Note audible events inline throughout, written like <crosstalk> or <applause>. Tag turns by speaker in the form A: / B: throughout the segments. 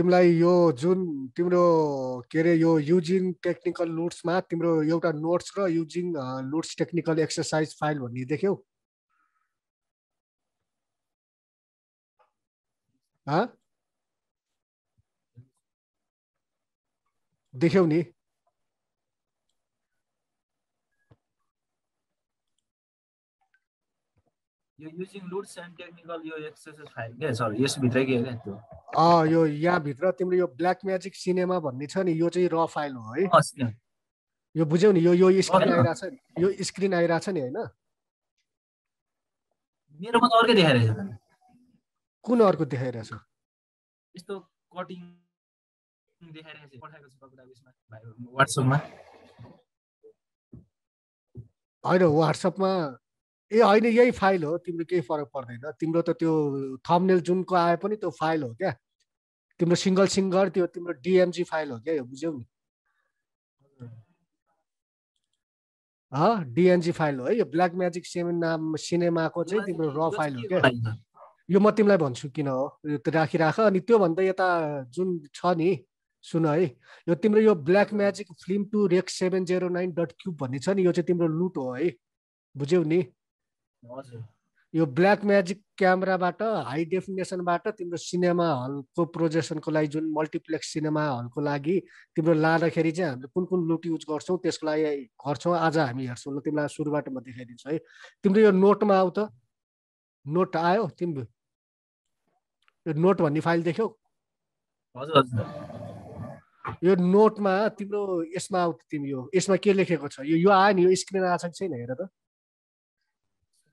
A: तिमीलाई यो जुन तिम्रो के अरे यो युजिङ टेक्निकल नोट्समा तिम्रो एउटा नोट्स र using notes technical exercise file भन्ने देख्यौ देख्यौ नि यो युजिङ रुट्स एन्ड टेक्निकल यो एक्सर्साइज फाइल के सर यसभित्रै के अरे त्यो अँ यो यहाँभित्र तिम्रो यो ब्ल्याक म्याजिक सिनेमा भन्ने छ नि यो चाहिँ र फाइल हो है यो बुझ्यौ नि यो यो स्क्रिन आइरहेछ यो स्क्रिन आइरहेछ नि होइन मेरोमा त अर्कै देखाइरहेछ कुन अर्को देखाइरहेछ यस्तो कटिङ देखाइरहेछ पठाएको छु कपडा उयसमा भाइ वाट्सएपमा होइन वाट्सएपमा ए होइन यही फाइल हो तिम्रो केही फरक पर्दैन तिम्रो त त्यो थम्नेल जुनको आए पनि त्यो फाइल हो क्या तिम्रो सिङ्गल सिङ्गर त्यो तिम्रो डिएमजी फाइल हो क्या यो बुझ्यौ नि डिएनजी फाइल हो है यो ब्ल्याक म्याजिक सिनेमा सिनेमाको चाहिँ तिम्रो र फाइल हो क्या यो म तिमीलाई भन्छु किन हो यो त राखिराख अनि त्योभन्दा यता जुन छ नि सुन है यो तिम्रो यो Blackmagic film to rec seven zero nine dot cube भन्ने छ नि यो चाहिँ तिम्रो लुट हो है बुझ्यौ नि हजुर यो ब्ल्याक म्याजिक क्यामेराबाट हाई डेफिनेसनबाट तिम्रो सिनेमा हलको प्रोजेक्सनको लागि जुन मल्टिप्लेक्स सिनेमा हलको लागि तिम्रो लाँदाखेरि चाहिँ हामीले कुन कुन लुट युज गर्छौँ त्यसको लागि गर्छौँ आज हामी हेर्छौँ ल तिमीलाई सुरुबाट म देखाइदिन्छु है तिम्रो यो नोटमा आऊ त नोट आयो तिम्रो यो नोट भन्ने फाइल देख्यौ हजुर यो नोटमा तिम्रो यसमा आऊ तिमी यो यसमा के लेखेको छ यो यो आयो नि यो स्क्रिन आएको छैन हेर त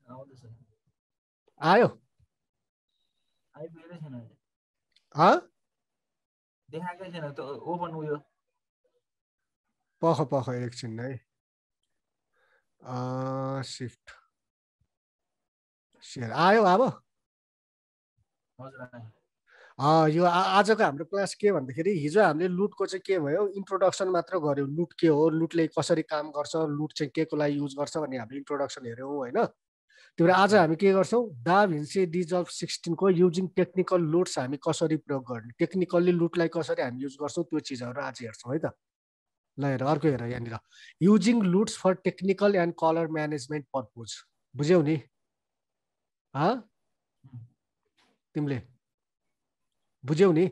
A: आयो पख पख एकछिन है सिफ्ट सेयर आयो अब यो आजको हाम्रो क्लास के भन्दाखेरि हिजो हामीले लुटको चाहिँ के भयो इन्ट्रोडक्सन मात्र गऱ्यौँ लुट के हो लुटले कसरी काम गर्छ लुट चाहिँ के को लागि युज गर्छ भन्ने हामीले इन्ट्रोडक्सन हेऱ्यौँ होइन त्यही भएर आज हामी के गर्छौँ दा भिन्से डिजल्भ सिक्सटिनको युजिङ टेक्निकल लुट्स हामी कसरी प्रयोग गर्ने टेक्निकल्ली लुटलाई कसरी हामी युज गर्छौँ त्यो चिजहरू आज हेर्छौँ है त ल हेर अर्को हेर यहाँनिर using LUTs for technical and colour management purpose बुझ्यौ नि तिमीले बुझ्यौ नि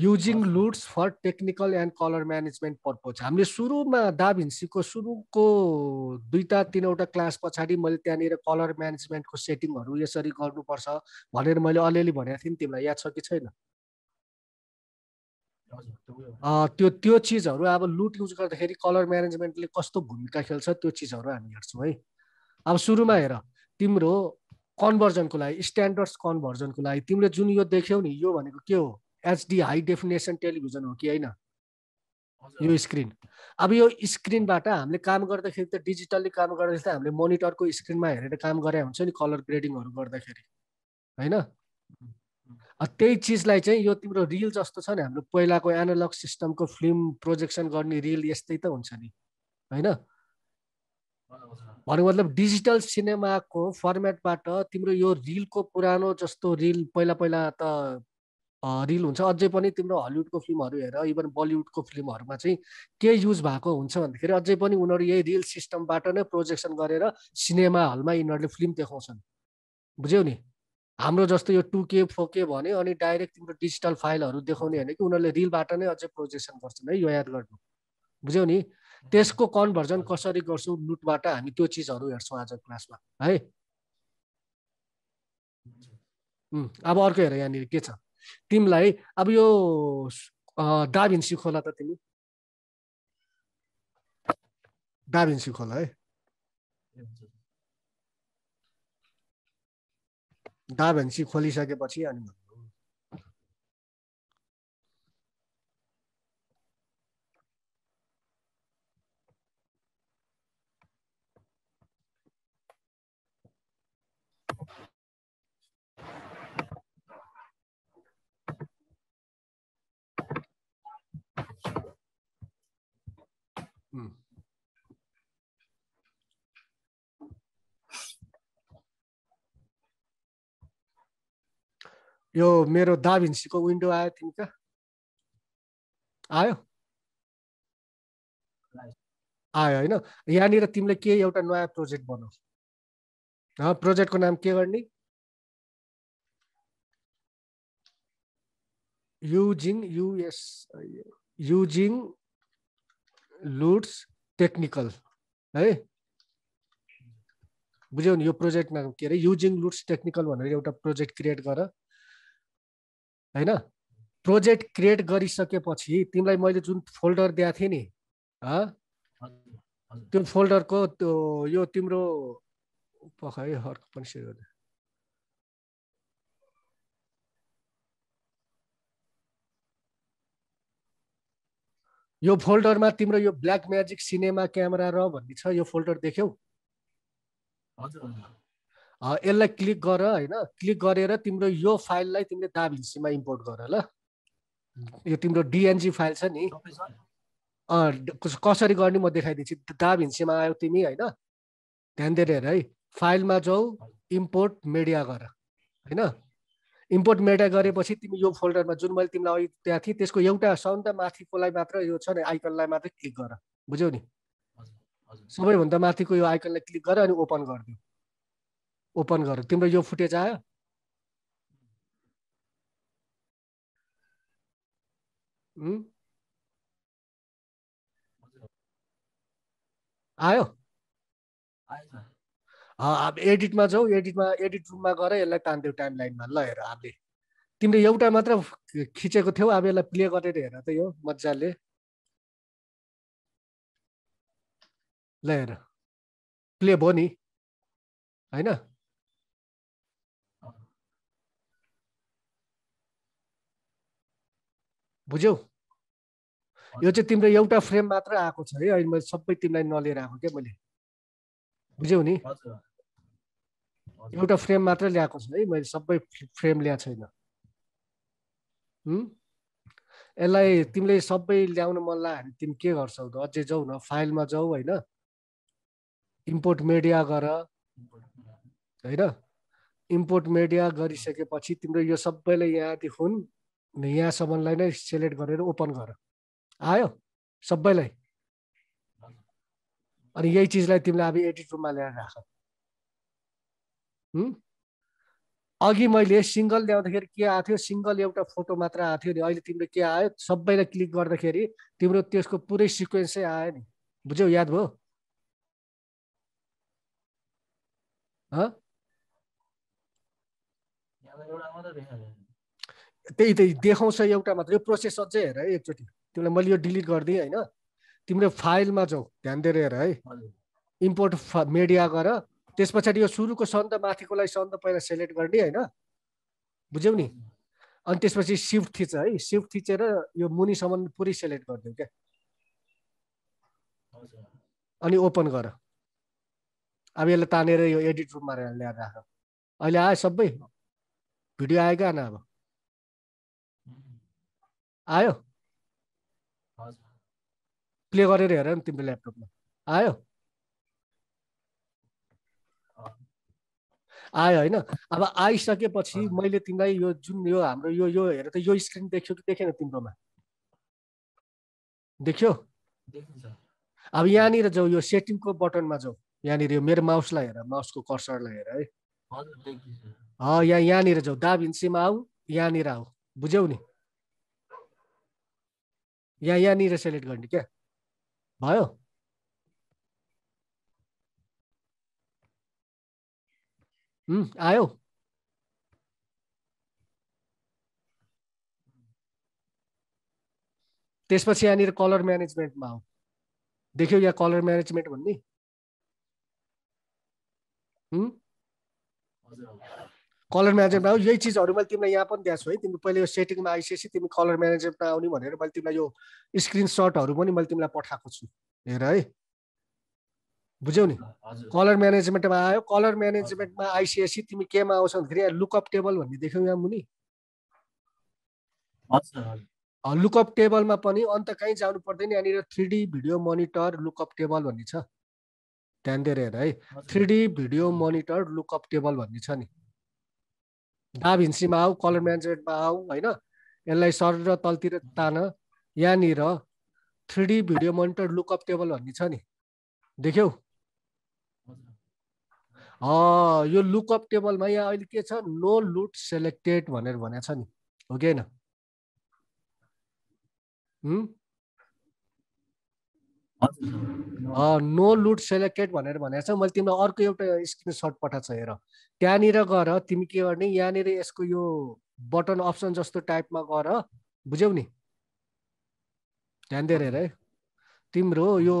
A: using LUTs for technical and colour management purpose हामीले सुरुमा दाभिन्सीको सुरुको दुईवटा तिनवटा क्लास पछाडि मैले त्यहाँनिर कलर म्यानेजमेन्टको सेटिङहरू यसरी गर्नुपर्छ भनेर मैले अलिअलि भनेको थिएँ नि तिमीलाई याद छ कि छैन त्यो त्यो चिजहरू अब लुट युज गर्दाखेरि कलर म्यानेजमेन्टले कस्तो भूमिका खेल्छ त्यो चिजहरू हामी हेर्छौँ है अब सुरुमा हेर तिम्रो कन्भर्जनको लागि स्ट्यान्डर्ड्स कन्भर्जनको लागि तिमीले जुन यो देख्यौ नि यो भनेको के हो एचडी हाई डेफिनेसन टेलिभिजन हो कि होइन यो स्क्रिन अब यो स्क्रिनबाट हामीले काम गर्दाखेरि त डिजिटल्ली काम गर्दाखेरि त हामीले मोनिटरको स्क्रिनमा हेरेर काम गरे हुन्छ नि कलर ग्रेडिङहरू गर्दाखेरि होइन त्यही चिजलाई चाहिँ यो तिम्रो रिल जस्तो छ नि हाम्रो पहिलाको एनालग सिस्टमको फिल्म प्रोजेक्सन गर्ने रिल यस्तै त हुन्छ नि होइन भनेको मतलब डिजिटल सिनेमाको फर्मेटबाट तिम्रो यो रिलको पुरानो जस्तो रिल पहिला पहिला त रिल हुन्छ अझै पनि तिम्रो हलिउडको फिल्महरू हेर इभन बलिउडको फिल्महरूमा चाहिँ के युज भएको हुन्छ भन्दाखेरि अझै पनि उनीहरू यही रिल सिस्टमबाट नै प्रोजेक्सन गरेर सिनेमा हलमा यिनीहरूले फिल्म देखाउँछन् बुझ्यौ नि हाम्रो जस्तो यो टु के फोर के भन्यो अनि डाइरेक्ट तिम्रो डिजिटल फाइलहरू देखाउने होइन कि उनीहरूले रिलबाट नै अझै प्रोजेक्सन गर्छन् है यो याद गर्नु बुझ्यौ नि त्यसको कन्भर्जन कसरी गर्छौँ लुटबाट हामी त्यो चिजहरू हेर्छौँ आज क्लासमा है अब अर्को हेर यहाँनिर के छ तिमीलाई अब यो दाबिन खोला त तिमी दाबिन खोला है डाभेन्सी खोलिसकेपछि अनि यो मेरो दाभिन्सीको विन्डो आयो तिमीका आयो आयो होइन यहाँनिर तिमीले के एउटा नयाँ प्रोजेक्ट बनाऊ प्रोजेक्टको नाम के गर्ने using US using LUTs technical है बुझ्यौ नि यो प्रोजेक्ट नाम के अरे युजिङ लुड्स टेक्निकल भनेर एउटा प्रोजेक्ट क्रिएट गर होइन प्रोजेक्ट क्रिएट गरिसकेपछि तिमीलाई मैले जुन फोल्डर दिएको थिएँ नि त्यो फोल्डरको त्यो यो तिम्रो पख है अर्को पनि सेयर गर्नु यो फोल्डरमा तिम्रो यो ब्ल्याक म्याजिक सिनेमा क्यामेरा र भन्ने छ यो फोल्डर देख्यौ हजुर यसलाई क्लिक गर होइन क्लिक गरेर तिम्रो यो फाइललाई तिमीले दाब इम्पोर्ट गर ल यो तिम्रो डिएनजी फाइल छ नि कसरी गर्ने म देखाइदिन्छु दाब हिन्सीमा आयो तिमी होइन ध्यान दिएर हेर है फाइलमा जाऊ इम्पोर्ट मिडिया गर होइन इम्पोर्ट मिडिया गरेपछि तिमी यो फोल्डरमा जुन मैले तिमीलाई अघि त्यहाँ थिएँ त्यसको एउटा साउन्ड माथिकोलाई मात्र यो छ नि आइकनलाई मात्रै क्लिक गर बुझ्यौ नि सबैभन्दा माथिको यो आइकनलाई क्लिक गर अनि ओपन गरिदिऊ ओपन गर तिम्रो यो फुटेज आयो आयो अब एडिटमा जाऊ एडिटमा एडिट रुममा गएर यसलाई तान्देऊ टाइम लाइनमा ल हेर अब तिमीले एउटा मात्र खिचेको थियौ अब यसलाई प्ले गरेर हेर त यो मजाले ल हेर प्ले भयो नि होइन बुझ्यौ यो चाहिँ तिम्रो एउटा फ्रेम मात्र आएको छ है अहिले मैले सबै तिमीलाई नलिएर आएको क्या मैले बुझ्यौ नि एउटा फ्रेम मात्र ल्याएको छु है मैले सबै फ्रेम ल्याएको छैन यसलाई तिमीले सबै ल्याउन मन लाग्यो भने तिमी के गर्छौ त अझै जाऊ न फाइलमा जाऊ होइन इम्पोर्ट मिडिया गर होइन इम्पोर्ट मिडिया गरिसकेपछि तिम्रो यो सबैलाई यहाँदेखि यहाँसम्मलाई नै सेलेक्ट गरेर ओपन गर आयो सबैलाई अनि यही चिजलाई तिमीले अब एडिट रुममा ल्याएर राख अघि मैले सिङ्गल ल्याउँदाखेरि के आएको थियो सिङ्गल एउटा फोटो मात्र आएको थियो नि अहिले तिम्रो के आयो सबैलाई क्लिक गर्दाखेरि तिम्रो त्यसको पुरै सिक्वेन्सै आयो नि बुझ्यौ याद भयो हँ त्यही त्यही देखाउँछ एउटा मात्र यो प्रोसेस अझै हेर है एकचोटि तिमीलाई मैले यो डिलिट गरिदिएँ होइन तिम्रो फाइलमा जाऊ ध्यान दिएर हेर है इम्पोर्ट मिडिया गर त्यस पछाडि यो सुरुको माथिको माथिकोलाई सन्द पहिला सेलेक्ट गर्ने होइन बुझ्यौ नि अनि त्यसपछि सिफ्ट थिच है सिफ्ट थिचेर यो मुनिसम्म पुरै सेलेक्ट गरिदिउँ क्या अनि ओपन गर अब यसलाई तानेर यो एडिट रुममा ल्याएर राख अहिले आयो सबै भिडियो आएका न अब आयो प्ले गरेर हेर नि तिम्रो ल्यापटपमा आयो आयो होइन अब आइसकेपछि मैले तिमीलाई यो जुन यो हाम्रो यो यो हेर त यो स्क्रिन देख्यो कि देखेन तिम्रोमा देख्यो अब यहाँनिर जाऊ यो सेटिङको बटनमा जाऊ यहाँनिर यो मेरो माउसलाई हेर माउसको कर्सरलाई हेर है यहाँ यहाँनिर जाऊ दाबिन्सेमा आऊ यहाँनिर आऊ बुझ्यौ नि यहाँ यहाँनिर सेलेक्ट गर्ने क्या भयो आयो त्यसपछि यहाँनिर कलर म्यानेजमेन्टमा आऊ देख्यौ यहाँ कलर म्यानेजमेन्ट भन्ने कलर म्यानेजमेन्टमा आऊ यही चिजहरू मैले तिमीलाई यहाँ पनि दिएको छु है तिमी पहिले यो सेटिङमा आइसकेपछि तिमी कलर म्यानेजमेन्टमा आउने भनेर मैले तिमीलाई यो स्क्रिनसटहरू पनि मैले तिमीलाई पठाएको छु हेर है बुझ्यौ नि कलर म्यानेजमेन्टमा आयो कलर म्यानेजमेन्टमा आइसकेपछि तिमी केमा आउँछ भन्दाखेरि लुकअप टेबल भन्ने देख्यौ यहाँ मुनि लुकअप टेबलमा पनि अन्त कहीँ जानु पर्दैन यहाँनिर three D video monitor lookup table भन्ने छ ध्यान दिएर हेर है three D video monitor lookup table भन्ने छ नि डा भिन्सीमा आऊ कलर म्यानेजमेन्टमा आऊ होइन यसलाई सर र तलतिर तान यहाँनिर three D video monitor lookup table भन्ने छ नि देख्यौ यो लुकअप टेबलमा यहाँ अहिले के छ नो लुट सेलेक्टेड भनेर भनेको छ नि हो कि होइन नो लुट सेलेक्टेड भनेर भनेको छ मैले तिमीलाई अर्को एउटा स्क्रिनसट पठाएको छ हेर त्यहाँनिर गएर तिमी के गर्ने यहाँनिर यसको यो बटन अप्सन जस्तो टाइपमा गएर बुझ्यौ नि ध्यान दिएर हेर है तिम्रो यो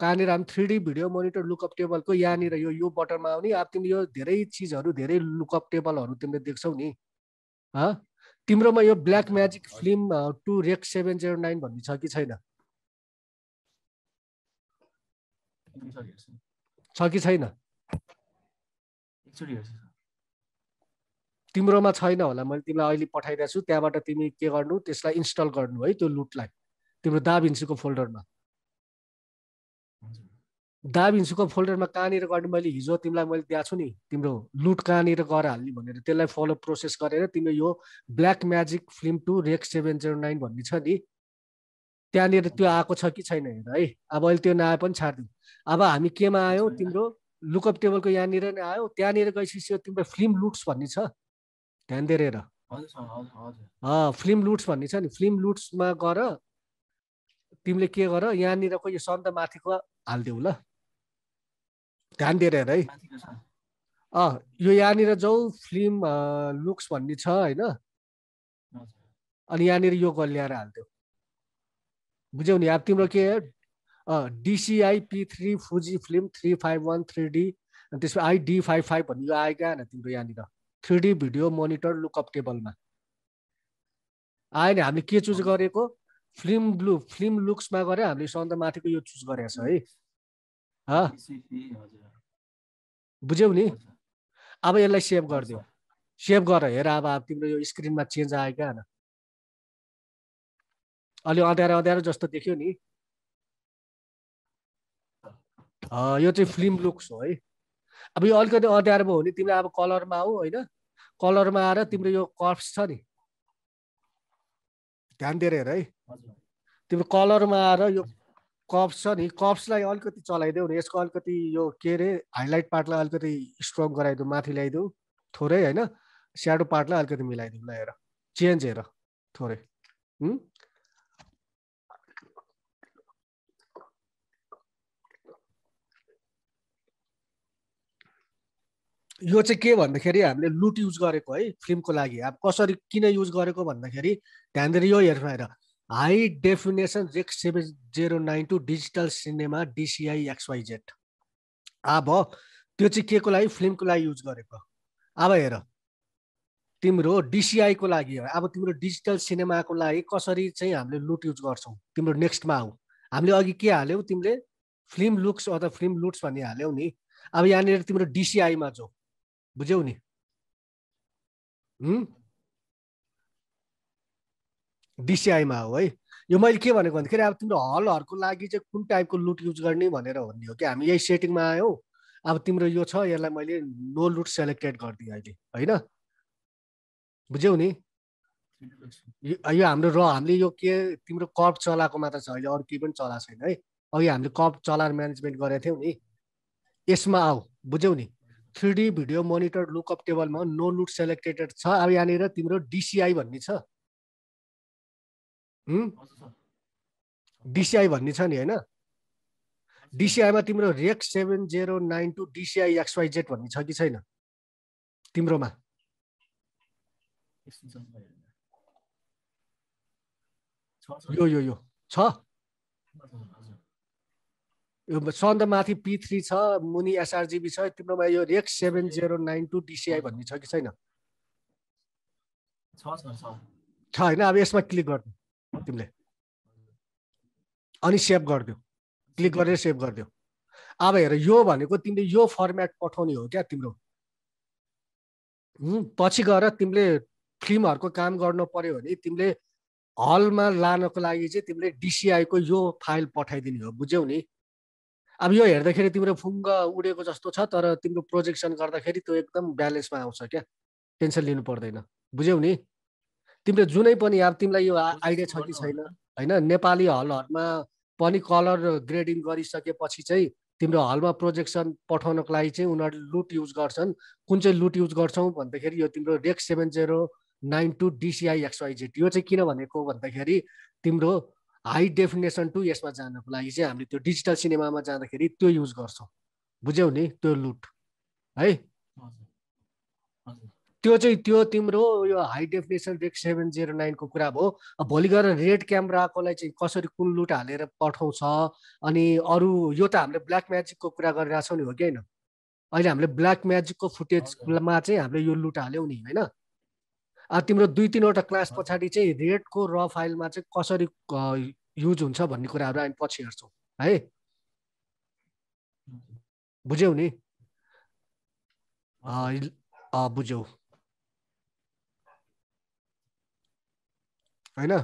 A: कहाँनिर हामी three D video monitor lookup टेबलको यहाँनिर यो यो बटनमा आउने अब तिमी यो धेरै चिजहरू धेरै लुकअप टेबलहरू तिमीले देख्छौ नि तिम्रोमा यो Blackmagic film to rec seven zero nine भन्ने छ कि छैन छ कि छैन तिम्रोमा छैन होला मैले तिमीलाई अहिले पठाइरहेको छु त्यहाँबाट तिमी के गर्नु त्यसलाई इन्स्टल गर्नु है त्यो लुटलाई तिम्रो दाभिन्सुको फोल्डरमा दाभिन्सुको फोल्डरमा कहाँनिर गर्ने मैले हिजो तिमीलाई मैले दिएको छु नि तिम्रो लुट कहाँनिर गएर हाल्ने भनेर त्यसलाई फलो प्रोसेस गरेर तिम्रो यो Blackmagic film to rec seven zero nine भन्ने छ नि त्यहाँनिर त्यो आएको छ कि छैन हेर है अब अहिले त्यो नआए पनि छाडिदिउँ अब हामी केमा आयौँ तिम्रो लुकअप टेबलको यहाँनिर नै आयो त्यहाँनिर गइसकेपछि यो तिम्रो फिल्म लुट्स भन्ने छ ध्यान दिएर हेर फिल्म लुट्स भन्ने छ नि फिल्म लुट्समा गर तिमीले के गर यहाँनिरको यो सन्द माथिको हालिदेऊ ल ध्यान दिएर हेर है अँ यो यहाँनिर जाउँ फिल्म लुक्स भन्ने छ होइन अनि यहाँनिर यो गल ल्याएर हालिदेऊ बुझ्यौ नि अब तिम्रो के DCI P three Fujifilm three five one three D अनि त्यसपछि आइडी फाइभ फाइभ भन्ने यो आएका होइन तिम्रो यहाँनिर three D video monitor lookup टेबलमा आयो नि हामीले के चुज गरेको फिल्म ब्लु फिल्म लुक्समा गऱ्यो हामीले सन्द माथिको यो चुज गरेको छ है बुझ्यौ नि अब यसलाई सेभ गरिदियो सेभ गर हेर अब तिम्रो यो स्क्रिनमा चेन्ज आएका होइन अलि अँध्यारो अँध्यारो जस्तो देख्यो नि यो चाहिँ फिल्म लुक्स हो है अब यो अलिकति अँध्यारोमा भयो नि तिमीलाई अब कलरमा आऊ होइन कलरमा आएर तिम्रो यो कर्प्स छ नि ध्यान दिएर हेर है तिम्रो कलरमा आएर यो कप्स छ नि कप्सलाई अलिकति चलाइदेऊ नि यसको अलिकति यो के अरे हाइलाइट पार्टलाई अलिकति स्ट्रङ गराइदेऊ माथि ल्याइदेऊ थोरै होइन स्याडो पार्टलाई अलिकति मिलाइदेऊ ल हेर चेन्ज हेर थोरै यो चाहिँ के भन्दाखेरि हामीले लुट युज गरेको है फिल्मको लागि अब कसरी किन युज गरेको भन्दाखेरि त्यहाँनिर यो हेर्नु high definition x seven zero nine to digital cinema DCI X Y Z अब त्यो चाहिँ के को लागि फिल्मको लागि युज गरेको अब हेर तिम्रो डिसिआईको लागि अब तिम्रो डिजिटल सिनेमाको लागि कसरी चाहिँ हामीले लुट युज गर्छौँ तिम्रो नेक्स्टमा आऊ हामीले अघि के हाल्यौ तिमीले फिल्म लुक्स अथवा फिल्म लुट्स भन्ने हाल्यौ नि अब यहाँनिर तिम्रो डिसिआईमा जाऊ बुझ्यौ नि डिसिआईमा हो है यो मैले के भनेको भन्दाखेरि अब तिम्रो हलहरूको लागि चाहिँ कुन टाइपको लुट युज गर्ने भनेर भन्ने हो कि हामी यही सेटिङमा आयौँ अब तिम्रो यो छ यसलाई मैले नो लुट सेलेक्टेड गरिदिएँ अहिले होइन बुझ्यौ नि यो हाम्रो र हामीले यो के तिम्रो कप चलाएको मात्र छ अहिले अरू केही पनि चला छैन है अघि हामीले कप चलाएर म्यानेजमेन्ट गरेको थियौँ नि यसमा आऊ बुझ्यौ नि three D video monitor lookup टेबलमा नो लुट सेलेक्टेड छ अब यहाँनिर तिम्रो डिसिआई भन्ने छ डिसिआई भन्ने छ नि होइन डिसिआईमा तिम्रो racks seven zero nine two DCI X Y Z भन्ने छ कि छैन तिम्रोमा यो यो यो छ यो सन्दमाथि पी थ्री छ मुनि एसआरजिबी छ तिम्रोमा यो Rec seven zero nine two DCI भन्ने छ कि छैन छ होइन अब यसमा क्लिक गरिदियो तिमीले अनि सेभ गरिदियो क्लिक गरेर सेभ गरिदियो अब हेर यो भनेको तिमीले यो फर्मेट पठाउने हो क्या तिम्रो पछि गएर तिमीले फिल्महरूको काम गर्नु पर्यो भने तिमीले हलमा लानको लागि चाहिँ तिमीले डिसिआईको यो फाइल पठाइदिने हो बुझ्यौ नि अब यो हेर्दाखेरि तिम्रो फुङ्ग उडेको जस्तो छ तर तिम्रो प्रोजेक्सन गर्दाखेरि त्यो एकदम ब्यालेन्समा आउँछ क्या टेन्सन लिनु पर्दैन बुझ्यौ नि तिम्रो जुनै पनि अब तिमीलाई यो आइडिया छ कि छैन होइन नेपाली हलहरूमा पनि कलर ग्रेडिङ गरिसकेपछि चाहिँ तिम्रो हलमा प्रोजेक्सन पठाउनको लागि चाहिँ उनीहरूले लुट युज गर्छन् कुन चाहिँ लुट युज गर्छौँ भन्दाखेरि यो तिम्रो racks seven zero nine two DCI XYZ यो चाहिँ किन भनेको भन्दाखेरि तिम्रो हाई डेफिनेसन टु यसमा जानको लागि चाहिँ हामीले त्यो डिजिटल सिनेमामा जाँदाखेरि त्यो युज गर्छौँ बुझ्यौ नि त्यो लुट है त्यो चाहिँ त्यो तिम्रो यो high definition Rec seven zero नाइनको कुरा भयो भोलि गएर रेड क्यामेराकोलाई चाहिँ कसरी कुन लुट हालेर पठाउँछ अनि अरू यो त हामीले ब्ल्याक म्याजिकको कुरा गरिरहेछौँ नि हो कि होइन अहिले हामीले ब्ल्याक म्याजिकको फुटेजमा चाहिँ हामीले यो लुट हाल्यौँ नि होइन तिम्रो दुई तिनवटा क्लास पछाडि चाहिँ रेडको र फाइलमा चाहिँ कसरी युज हुन्छ भन्ने कुराहरू हामी पछि हेर्छौँ है बुझ्यौ नि बुझ्यौ होइन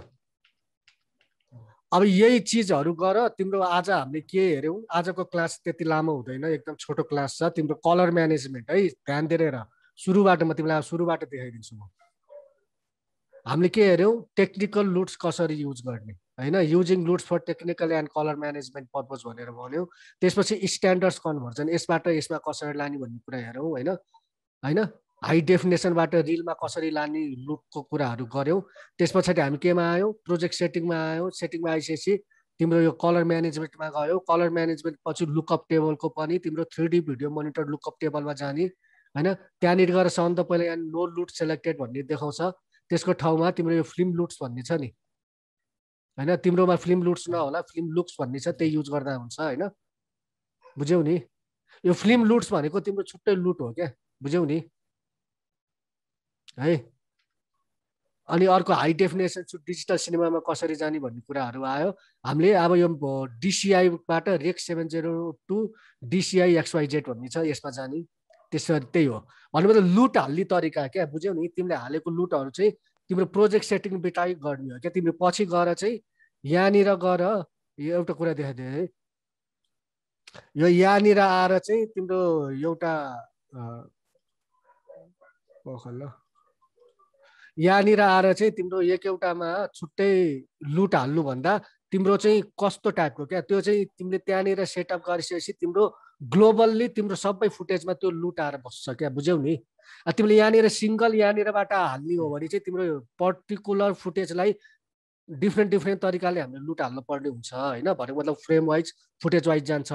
A: अब यही चिजहरू गर तिम्रो आज हामीले के हेऱ्यौँ आजको क्लास त्यति लामो हुँदैन एकदम छोटो क्लास छ तिम्रो कलर म्यानेजमेन्ट है ध्यान दिएर सुरुबाट म तिमीलाई सुरुबाट देखाइदिन्छु म हामीले के हेऱ्यौँ टेक्निकल लुट्स कसरी युज गर्ने होइन using LUTs for technical and colour management purpose भनेर भन्यो त्यसपछि स्ट्यान्डर्ड्स कन्भर्जन यसबाट यसमा कसरी लाने भन्ने कुरा हेरौँ होइन होइन हाई डेफिनेसनबाट रिलमा कसरी लाने लुकको कुराहरू गऱ्यौँ त्यस पछाडि हामी केमा आयौँ प्रोजेक्ट सेटिङमा आयौँ सेटिङमा आइसकेपछि तिम्रो यो कलर म्यानेजमेन्टमा गयो कलर म्यानेजमेन्ट पछि लुकअप टेबलको पनि तिम्रो three D video monitor lookup टेबलमा जाने होइन त्यहाँनिर गएर सन्त पहिला यहाँ नो लुट सेलेक्टेड भन्ने देखाउँछ त्यसको ठाउँमा तिम्रो यो फिल्म लुट्स भन्ने छ नि होइन तिम्रोमा फिल्म लुट्स नहोला फिल्म लुक्स भन्ने छ त्यही युज गर्दा हुन्छ होइन बुझ्यौ नि यो फिल्म लुट्स भनेको तिम्रो छुट्टै लुट हो क्या बुझ्यौ नि है अनि अर्को हाई डेफिनेसन छु डिजिटल सिनेमामा कसरी जाने भन्ने कुराहरू आयो हामीले अब यो डिसिआईबाट Rec seven zero two DCI Z भन्ने छ यसमा जाने त्यसरी त्यही हो भन्नुभयो लुट हाल्ने तरिका क्या बुझ्यौ नि तिमीले हालेको लुटहरू चाहिँ तिम्रो प्रोजेक्ट सेटिङ बिटाइ गर्ने हो क्या तिमीले पछि गएर चाहिँ यहाँनिर गएर यो एउटा कुरा देखाइदियो है यो यहाँनिर आएर चाहिँ तिम्रो एउटा ल यहाँनिर आएर चाहिँ तिम्रो एक एउटामा छुट्टै लुट हाल्नुभन्दा तिम्रो चाहिँ कस्तो टाइपको क्या त्यो चाहिँ तिमीले त्यहाँनिर सेटअप गरिसकेपछि तिम्रो ग्लोबल्ली तिम्रो सबै फुटेजमा त्यो लुटाएर बस्छ क्या बुझ्यौ नि तिमीले यहाँनिर सिङ्गल यहाँनिरबाट हाल्ने हो भने चाहिँ तिम्रो पर्टिकुलर फुटेजलाई डिफ्रेन्ट डिफ्रेन्ट तरिकाले हामीले लुट हाल्नु पर्ने हुन्छ होइन भनेको मतलब फ्रेम वाइज फुटेज वाइज जान्छ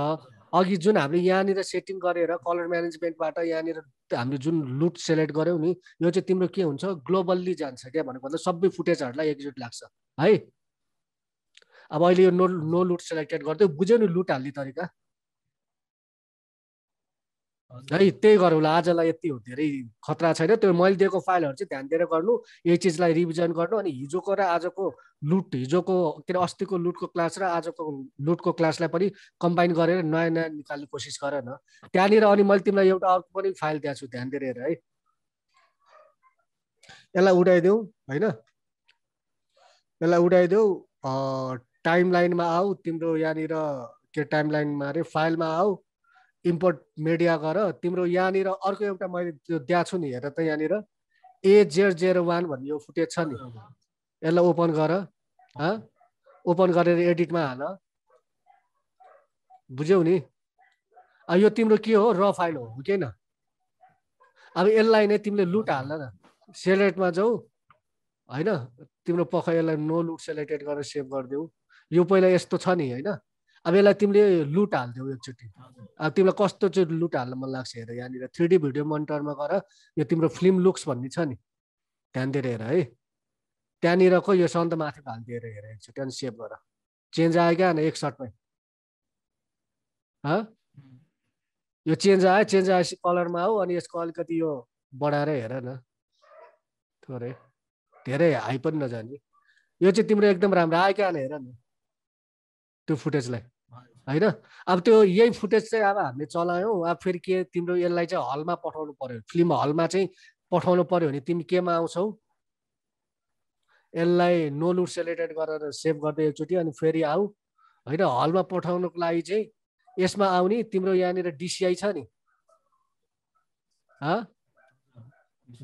A: अघि जुन हामीले यहाँनिर सेटिङ गरेर कलर म्यानेजमेन्टबाट यहाँनिर हामीले जुन लुट सेलेक्ट गऱ्यौँ नि यो चाहिँ तिम्रो के हुन्छ ग्लोबल्ली जान्छ क्या भनेको मतलब सबै फुटेजहरूलाई एकजुट लाग्छ है अब अहिले यो नो नो लुट सेलेक्टेड गर्दै बुझ्यौ नि लुट हाल्ने तरिका है त्यही गरौँला आजलाई यति हो धेरै खतरा छैन त्यो मैले दिएको फाइलहरू चाहिँ ध्यान दिएर गर्नु यही चिजलाई रिभिजन गर्नु अनि हिजोको र आजको लुट हिजोको के अरे अस्तिको लुटको क्लास र आजको लुटको क्लासलाई पनि कम्बाइन गरेर नयाँ नयाँ निकाल्ने कोसिस गर न त्यहाँनिर अनि मैले तिमीलाई एउटा अर्को पनि फाइल दिएको छु ध्यान दिएर हेर है यसलाई उडाइदेऊ होइन यसलाई उडाइदेऊ टाइम लाइनमा आऊ तिम्रो यहाँनिर के टाइम लाइनमा अरे फाइलमा आऊ इम्पोर्ट मिडिया गर तिम्रो यहाँनिर अर्को एउटा मैले त्यो दिएको छु नि हेर त यहाँनिर ए जेड जेरो वान भन्ने यो फुटेज छ नि यसलाई ओपन गर ओपन गरेर एडिटमा हाल बुझ्यौ नि यो तिम्रो के हो र फाइल हो कि न अब यसलाई नै तिमीले लुट हाल न सेलेटमा जाऊ होइन तिम्रो पख यसलाई नो लुट सेलेक्टेड गरेर सेभ गरिदेऊ यो पहिला यस्तो छ नि होइन अब यसलाई तिमीले लुट हालिदेऊ एकचोटि अब तिमीलाई कस्तो चाहिँ लुट हाल्न मन लाग्छ हेर यहाँनिर थ्री डी भिडियो मोनिटरमा गएर यो तिम्रो फिल्म लुक्स भन्ने छ नि दिएर हेर है त्यहाँनिरको यो सन्त माथि हालिदिएर हेर एकचोटि अनि सेभ गर चेन्ज आयो क्या एक सर्टमै यो चेन्ज आयो चेन्ज आएपछि कलरमा हो अनि यसको अलिकति यो बढाएर हेर न थोरै धेरै हाई पनि नजाने यो चाहिँ तिम्रो एकदम राम्रो आयो क्या हेर न त्यो फुटेजलाई होइन अब त्यो यही फुटेज चाहिँ अब हामीले चलायौँ अब फेरि के तिम्रो यसलाई चाहिँ हलमा पठाउनु पर्यो फिल्म हलमा चाहिँ पठाउनु पर्यो भने तिमी केमा आउँछौ यसलाई नो लुड सेलेटेड गरेर सेभ गर्दै एकचोटि अनि फेरि आऊ होइन हलमा पठाउनुको लागि चाहिँ यसमा आउने तिम्रो यहाँनिर डिसिआई छ नि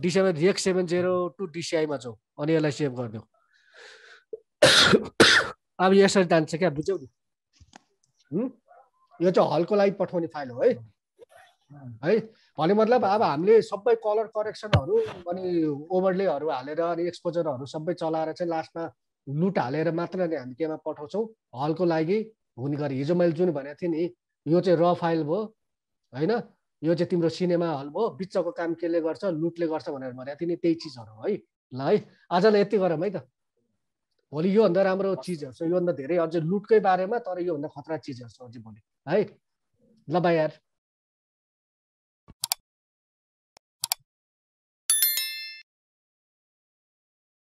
A: डिसिआईमा एक सेभेन जेरो टू डिसिआईमा छौ अनि यसलाई सेभ गरिदेऊ <coughs> अब यसरी जान्छ क्या बुझ्यौ नि यो चाहिँ हलको लागि पठाउने फाइल हो है है भने मतलब अब हामीले सबै कलर करेक्सनहरू अनि ओभरलेहरू हालेर अनि एक्सपोजरहरू सबै चलाएर चाहिँ लास्टमा लुट हालेर मात्र नै हामी केमा पठाउँछौँ हलको लागि हुने गरी हिजो मैले जुन भनेको थिएँ नि यो चाहिँ र फाइल भयो होइन यो चाहिँ तिम्रो सिनेमा हल भयो बिचको काम केले गर्छ लुटले गर्छ भनेर भनेको थिएँ नि त्यही चिजहरू है ल है आजलाई यति गरौँ है त भोलि योभन्दा राम्रो चिजहरू छ योभन्दा धेरै अझै लुटकै बारेमा तर योभन्दा खतरा चिजहरू छ अझै भोलि है ल बाई यार